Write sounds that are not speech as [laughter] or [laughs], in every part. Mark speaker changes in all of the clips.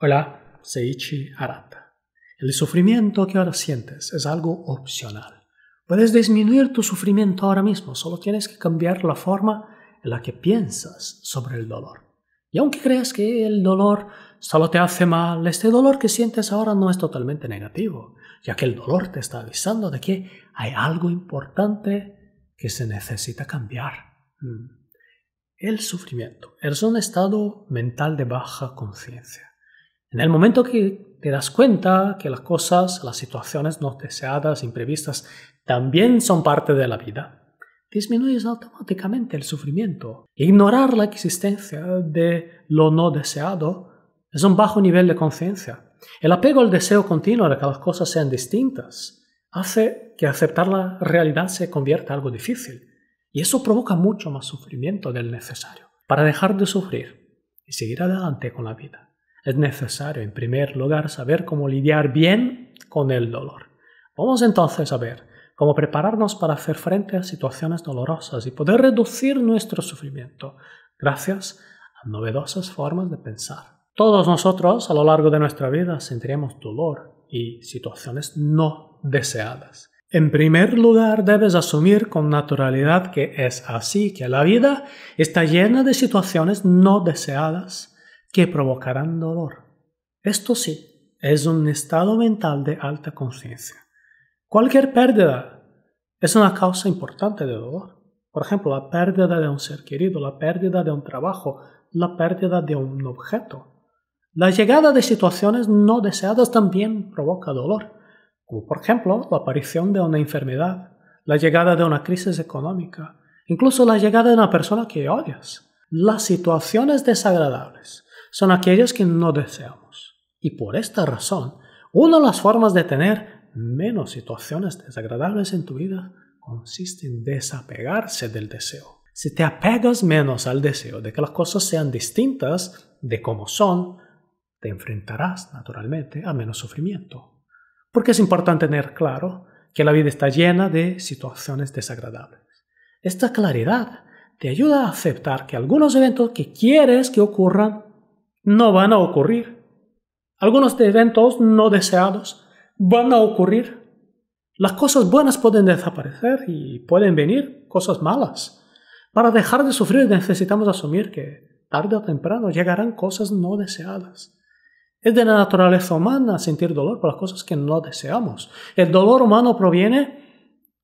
Speaker 1: Hola, Seichi Arata. El sufrimiento que ahora sientes es algo opcional. Puedes disminuir tu sufrimiento ahora mismo, solo tienes que cambiar la forma en la que piensas sobre el dolor. Y aunque creas que el dolor solo te hace mal, este dolor que sientes ahora no es totalmente negativo, ya que el dolor te está avisando de que hay algo importante que se necesita cambiar. Mm. El sufrimiento es un estado mental de baja conciencia. En el momento que te das cuenta que las cosas, las situaciones no deseadas, imprevistas, también son parte de la vida, disminuyes automáticamente el sufrimiento. Ignorar la existencia de lo no deseado es un bajo nivel de conciencia. El apego al deseo continuo de que las cosas sean distintas hace que aceptar la realidad se convierta en algo difícil. Y eso provoca mucho más sufrimiento del necesario para dejar de sufrir y seguir adelante con la vida es necesario, en primer lugar, saber cómo lidiar bien con el dolor. Vamos entonces a ver cómo prepararnos para hacer frente a situaciones dolorosas y poder reducir nuestro sufrimiento gracias a novedosas formas de pensar. Todos nosotros a lo largo de nuestra vida sentiremos dolor y situaciones no deseadas. En primer lugar, debes asumir con naturalidad que es así, que la vida está llena de situaciones no deseadas que provocarán dolor. Esto sí, es un estado mental de alta conciencia. Cualquier pérdida es una causa importante de dolor. Por ejemplo, la pérdida de un ser querido, la pérdida de un trabajo, la pérdida de un objeto. La llegada de situaciones no deseadas también provoca dolor, como por ejemplo la aparición de una enfermedad, la llegada de una crisis económica, incluso la llegada de una persona que odias. Las situaciones desagradables son aquellos que no deseamos. Y por esta razón, una de las formas de tener menos situaciones desagradables en tu vida consiste en desapegarse del deseo. Si te apegas menos al deseo de que las cosas sean distintas de como son, te enfrentarás naturalmente a menos sufrimiento. Porque es importante tener claro que la vida está llena de situaciones desagradables. Esta claridad te ayuda a aceptar que algunos eventos que quieres que ocurran no van a ocurrir. Algunos eventos no deseados van a ocurrir. Las cosas buenas pueden desaparecer y pueden venir cosas malas. Para dejar de sufrir necesitamos asumir que tarde o temprano llegarán cosas no deseadas. Es de la naturaleza humana sentir dolor por las cosas que no deseamos. El dolor humano proviene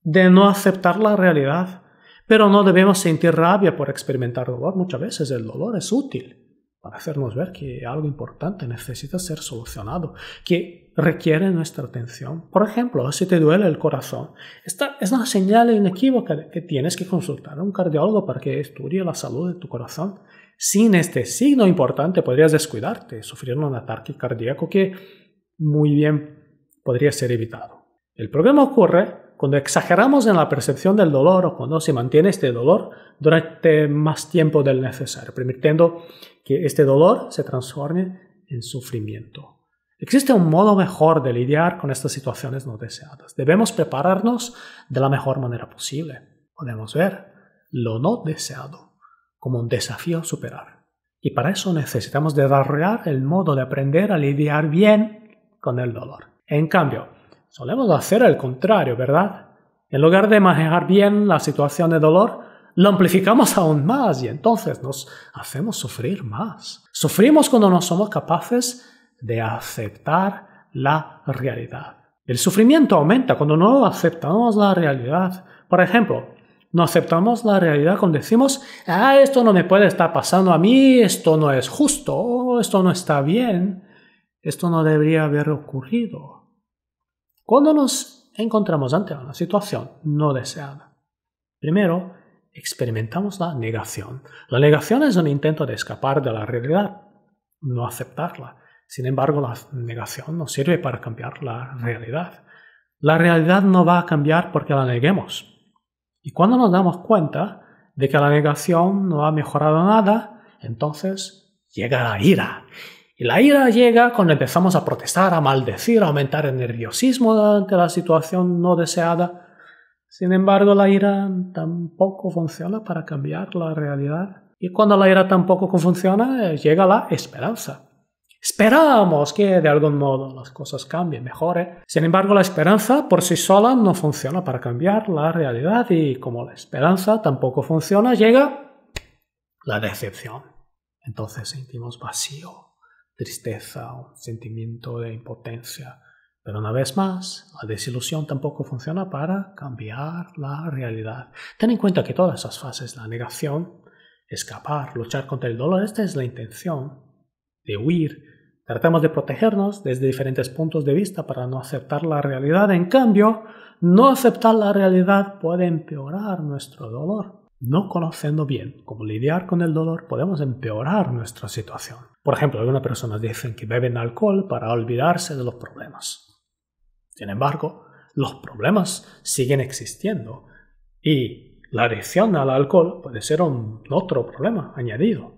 Speaker 1: de no aceptar la realidad, pero no debemos sentir rabia por experimentar dolor. Muchas veces el dolor es útil para hacernos ver que algo importante necesita ser solucionado, que requiere nuestra atención. Por ejemplo, si te duele el corazón, esta es una señal inequívoca que tienes que consultar a un cardiólogo para que estudie la salud de tu corazón. Sin este signo importante podrías descuidarte, sufrir un ataque cardíaco que muy bien podría ser evitado. El problema ocurre cuando exageramos en la percepción del dolor o cuando se mantiene este dolor durante más tiempo del necesario, permitiendo que este dolor se transforme en sufrimiento. Existe un modo mejor de lidiar con estas situaciones no deseadas. Debemos prepararnos de la mejor manera posible. Podemos ver lo no deseado como un desafío a superar. Y para eso necesitamos desarrollar el modo de aprender a lidiar bien con el dolor. En cambio, Solemos hacer el contrario, ¿verdad? En lugar de manejar bien la situación de dolor, lo amplificamos [laughs] aún más y entonces nos hacemos sufrir más. Sufrimos cuando no somos capaces de aceptar la realidad. El sufrimiento aumenta cuando no aceptamos la realidad. Por ejemplo, no aceptamos la realidad cuando decimos, ah, esto no me puede estar pasando a mí, esto no es justo, esto no está bien, esto no debería haber ocurrido. Cuando nos encontramos ante una situación no deseada, primero experimentamos la negación. La negación es un intento de escapar de la realidad, no aceptarla. Sin embargo, la negación no sirve para cambiar la realidad. La realidad no va a cambiar porque la neguemos. Y cuando nos damos cuenta de que la negación no ha mejorado nada, entonces llega la ira. Y la ira llega cuando empezamos a protestar, a maldecir, a aumentar el nerviosismo ante la situación no deseada. Sin embargo, la ira tampoco funciona para cambiar la realidad. Y cuando la ira tampoco funciona, eh, llega la esperanza. Esperamos que de algún modo las cosas cambien, mejoren. Sin embargo, la esperanza por sí sola no funciona para cambiar la realidad y como la esperanza tampoco funciona, llega la decepción. Entonces sentimos vacío, tristeza, un sentimiento de impotencia. Pero una vez más, la desilusión tampoco funciona para cambiar la realidad. Ten en cuenta que todas esas fases, la negación, escapar, luchar contra el dolor, esta es la intención de huir. Tratamos de protegernos desde diferentes puntos de vista para no aceptar la realidad. En cambio, no aceptar la realidad puede empeorar nuestro dolor. No conociendo bien cómo lidiar con el dolor, podemos empeorar nuestra situación. Por ejemplo, algunas personas dicen que beben alcohol para olvidarse de los problemas. Sin embargo, los problemas siguen existiendo y la adicción al alcohol puede ser un otro problema añadido.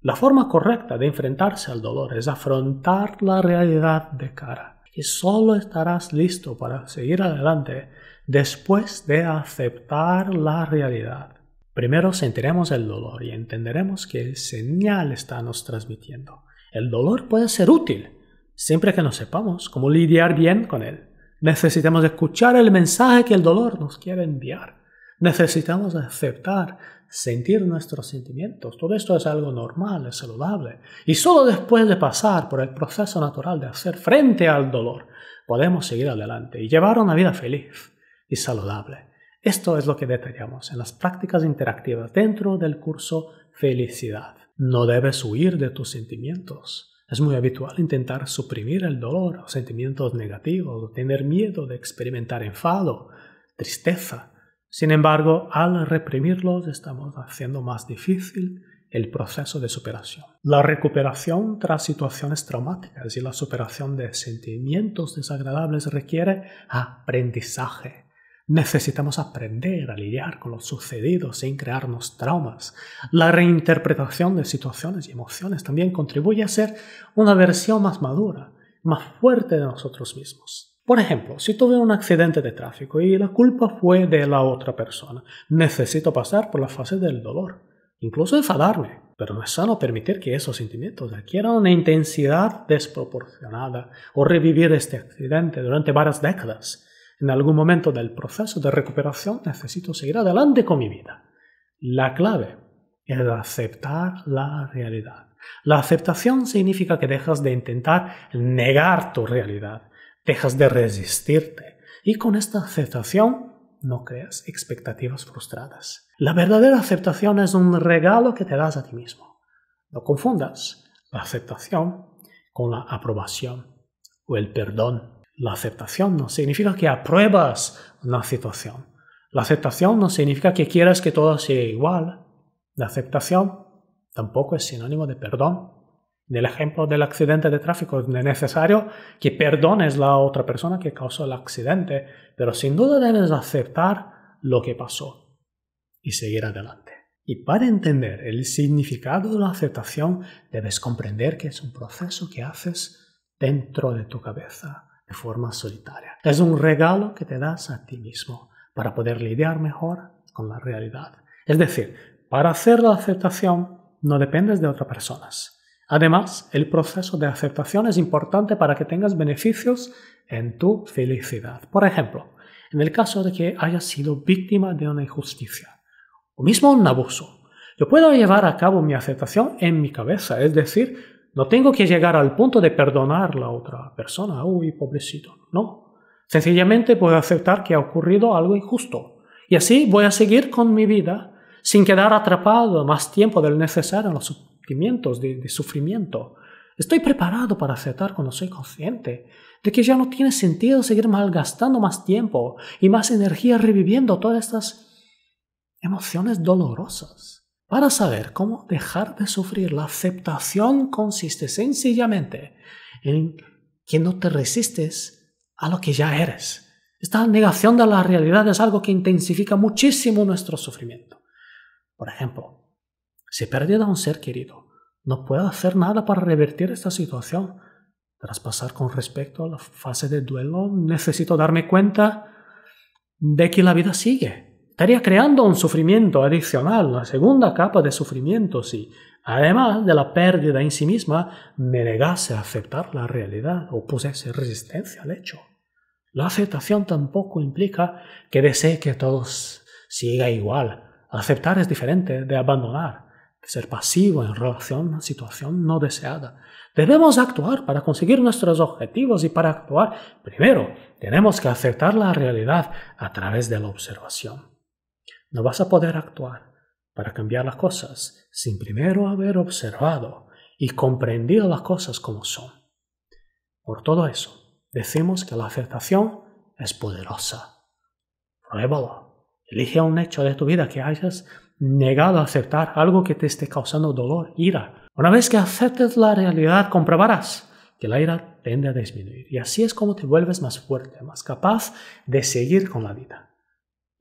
Speaker 1: La forma correcta de enfrentarse al dolor es afrontar la realidad de cara y solo estarás listo para seguir adelante después de aceptar la realidad. Primero sentiremos el dolor y entenderemos qué señal está nos transmitiendo. El dolor puede ser útil, siempre que no sepamos cómo lidiar bien con él. Necesitamos escuchar el mensaje que el dolor nos quiere enviar. Necesitamos aceptar, sentir nuestros sentimientos. Todo esto es algo normal, es saludable. Y solo después de pasar por el proceso natural de hacer frente al dolor, podemos seguir adelante y llevar una vida feliz y saludable. Esto es lo que detallamos en las prácticas interactivas dentro del curso Felicidad. No debes huir de tus sentimientos. Es muy habitual intentar suprimir el dolor o sentimientos negativos, o tener miedo de experimentar enfado, tristeza. Sin embargo, al reprimirlos estamos haciendo más difícil el proceso de superación. La recuperación tras situaciones traumáticas y la superación de sentimientos desagradables requiere aprendizaje Necesitamos aprender a lidiar con lo sucedido sin crearnos traumas. La reinterpretación de situaciones y emociones también contribuye a ser una versión más madura, más fuerte de nosotros mismos. Por ejemplo, si tuve un accidente de tráfico y la culpa fue de la otra persona, necesito pasar por la fase del dolor, incluso enfadarme, pero no es sano permitir que esos sentimientos adquieran una intensidad desproporcionada o revivir este accidente durante varias décadas en algún momento del proceso de recuperación necesito seguir adelante con mi vida. La clave es aceptar la realidad. La aceptación significa que dejas de intentar negar tu realidad, dejas de resistirte y con esta aceptación no creas expectativas frustradas. La verdadera aceptación es un regalo que te das a ti mismo. No confundas la aceptación con la aprobación o el perdón. La aceptación no significa que apruebas una situación. La aceptación no significa que quieras que todo sea igual. La aceptación tampoco es sinónimo de perdón. En el ejemplo del accidente de tráfico es necesario que perdones a la otra persona que causó el accidente, pero sin duda debes aceptar lo que pasó y seguir adelante. Y para entender el significado de la aceptación, debes comprender que es un proceso que haces dentro de tu cabeza forma solitaria. Es un regalo que te das a ti mismo para poder lidiar mejor con la realidad. Es decir, para hacer la aceptación no dependes de otras personas. Además, el proceso de aceptación es importante para que tengas beneficios en tu felicidad. Por ejemplo, en el caso de que hayas sido víctima de una injusticia o mismo un abuso, yo puedo llevar a cabo mi aceptación en mi cabeza, es decir, no tengo que llegar al punto de perdonar a la otra persona. Uy, pobrecito. No. Sencillamente puedo aceptar que ha ocurrido algo injusto. Y así voy a seguir con mi vida sin quedar atrapado más tiempo del necesario en los sentimientos de, de sufrimiento. Estoy preparado para aceptar cuando soy consciente de que ya no tiene sentido seguir malgastando más tiempo y más energía reviviendo todas estas emociones dolorosas. Para saber cómo dejar de sufrir, la aceptación consiste sencillamente en que no te resistes a lo que ya eres. Esta negación de la realidad es algo que intensifica muchísimo nuestro sufrimiento. Por ejemplo, si a un ser querido, no puedo hacer nada para revertir esta situación. Tras pasar con respecto a la fase de duelo, necesito darme cuenta de que la vida sigue Estaría creando un sufrimiento adicional, una segunda capa de sufrimiento si, además de la pérdida en sí misma, me negase a aceptar la realidad o pusiese resistencia al hecho. La aceptación tampoco implica que desee que todo siga igual. Aceptar es diferente de abandonar, de ser pasivo en relación a una situación no deseada. Debemos actuar para conseguir nuestros objetivos y para actuar, primero, tenemos que aceptar la realidad a través de la observación. No vas a poder actuar para cambiar las cosas sin primero haber observado y comprendido las cosas como son. Por todo eso, decimos que la aceptación es poderosa. Pruébalo. Elige un hecho de tu vida que hayas negado a aceptar, algo que te esté causando dolor, ira. Una vez que aceptes la realidad, comprobarás que la ira tiende a disminuir. Y así es como te vuelves más fuerte, más capaz de seguir con la vida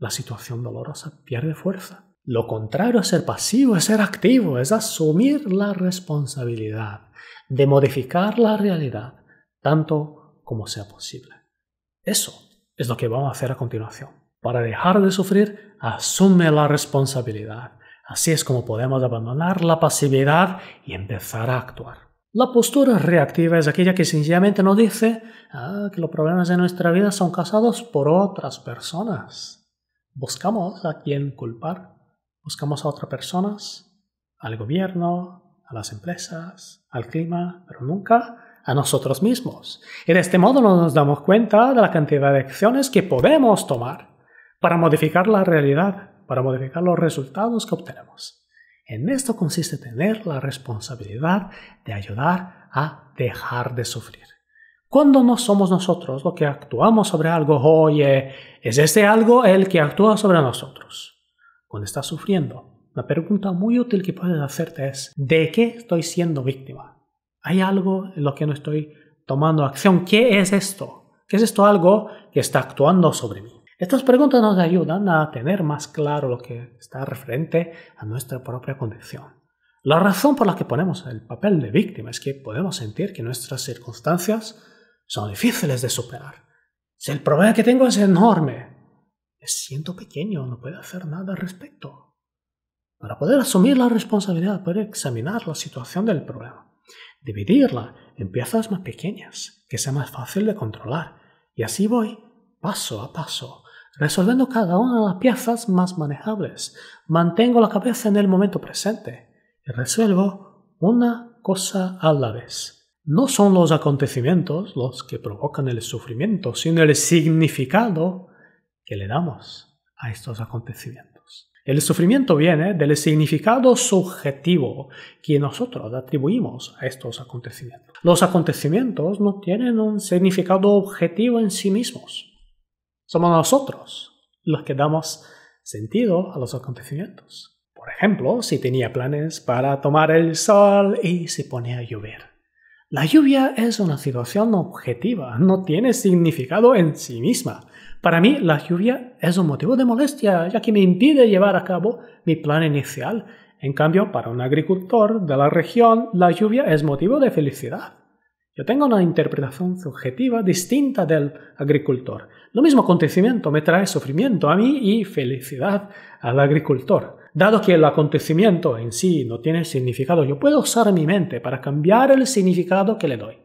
Speaker 1: la situación dolorosa pierde fuerza. Lo contrario a ser pasivo es ser activo, es asumir la responsabilidad de modificar la realidad tanto como sea posible. Eso es lo que vamos a hacer a continuación. Para dejar de sufrir, asume la responsabilidad. Así es como podemos abandonar la pasividad y empezar a actuar. La postura reactiva es aquella que sencillamente nos dice ah, que los problemas de nuestra vida son causados por otras personas. Buscamos a quién culpar. Buscamos a otras personas, al gobierno, a las empresas, al clima, pero nunca a nosotros mismos. Y de este modo no nos damos cuenta de la cantidad de acciones que podemos tomar para modificar la realidad, para modificar los resultados que obtenemos. En esto consiste tener la responsabilidad de ayudar a dejar de sufrir cuando no somos nosotros los que actuamos sobre algo, oye, ¿es ese algo el que actúa sobre nosotros? Cuando estás sufriendo, La pregunta muy útil que puedes hacerte es, ¿de qué estoy siendo víctima? ¿Hay algo en lo que no estoy tomando acción? ¿Qué es esto? ¿Qué es esto algo que está actuando sobre mí? Estas preguntas nos ayudan a tener más claro lo que está referente a nuestra propia condición. La razón por la que ponemos el papel de víctima es que podemos sentir que nuestras circunstancias son difíciles de superar. Si el problema que tengo es enorme, me siento pequeño, no puedo hacer nada al respecto. Para poder asumir la responsabilidad, puedo examinar la situación del problema, dividirla en piezas más pequeñas, que sea más fácil de controlar, y así voy paso a paso, resolviendo cada una de las piezas más manejables. Mantengo la cabeza en el momento presente y resuelvo una cosa a la vez. No son los acontecimientos los que provocan el sufrimiento, sino el significado que le damos a estos acontecimientos. El sufrimiento viene del significado subjetivo que nosotros atribuimos a estos acontecimientos. Los acontecimientos no tienen un significado objetivo en sí mismos. Somos nosotros los que damos sentido a los acontecimientos. Por ejemplo, si tenía planes para tomar el sol y se ponía a llover. La lluvia es una situación objetiva, no tiene significado en sí misma. Para mí, la lluvia es un motivo de molestia, ya que me impide llevar a cabo mi plan inicial. En cambio, para un agricultor de la región, la lluvia es motivo de felicidad. Yo tengo una interpretación subjetiva distinta del agricultor. Lo mismo acontecimiento me trae sufrimiento a mí y felicidad al agricultor dado que el acontecimiento en sí no tiene significado, yo puedo usar mi mente para cambiar el significado que le doy.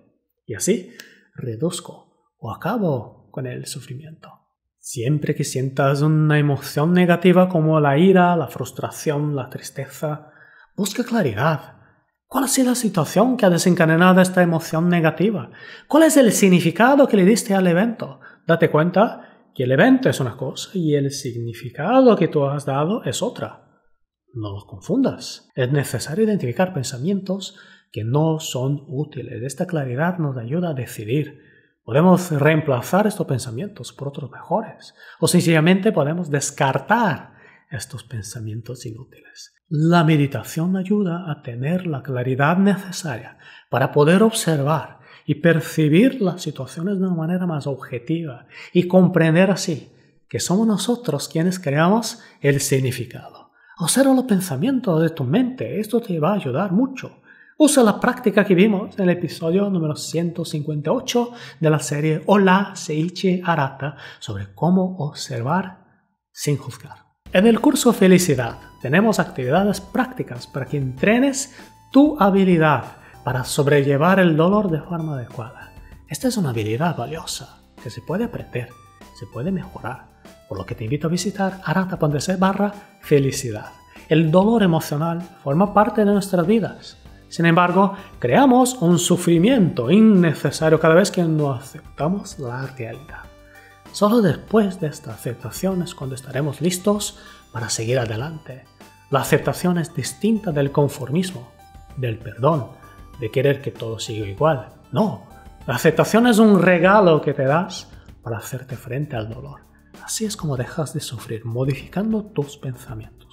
Speaker 1: Y así reduzco o acabo con el sufrimiento. Siempre que sientas una emoción negativa como la ira, la frustración, la tristeza, busca claridad. ¿Cuál ha sido la situación que ha desencadenado esta emoción negativa? ¿Cuál es el significado que le diste al evento? Date cuenta que el evento es una cosa y el significado que tú has dado es otra. No los confundas. Es necesario identificar pensamientos que no son útiles. Esta claridad nos ayuda a decidir. Podemos reemplazar estos pensamientos por otros mejores o sencillamente podemos descartar estos pensamientos inútiles. La meditación ayuda a tener la claridad necesaria para poder observar y percibir las situaciones de una manera más objetiva y comprender así que somos nosotros quienes creamos el significado. Observa los pensamientos de tu mente, esto te va a ayudar mucho. Usa la práctica que vimos en el episodio número 158 de la serie Hola Seichi Arata sobre cómo observar sin juzgar. En el curso Felicidad tenemos actividades prácticas para que entrenes tu habilidad para sobrellevar el dolor de forma adecuada. Esta es una habilidad valiosa que se puede aprender, se puede mejorar por lo que te invito a visitar arata.es barra felicidad. El dolor emocional forma parte de nuestras vidas. Sin embargo, creamos un sufrimiento innecesario cada vez que no aceptamos la realidad. Solo después de esta aceptación es cuando estaremos listos para seguir adelante. La aceptación es distinta del conformismo, del perdón, de querer que todo siga igual. No, la aceptación es un regalo que te das para hacerte frente al dolor. Así es como dejas de sufrir, modificando tus pensamientos.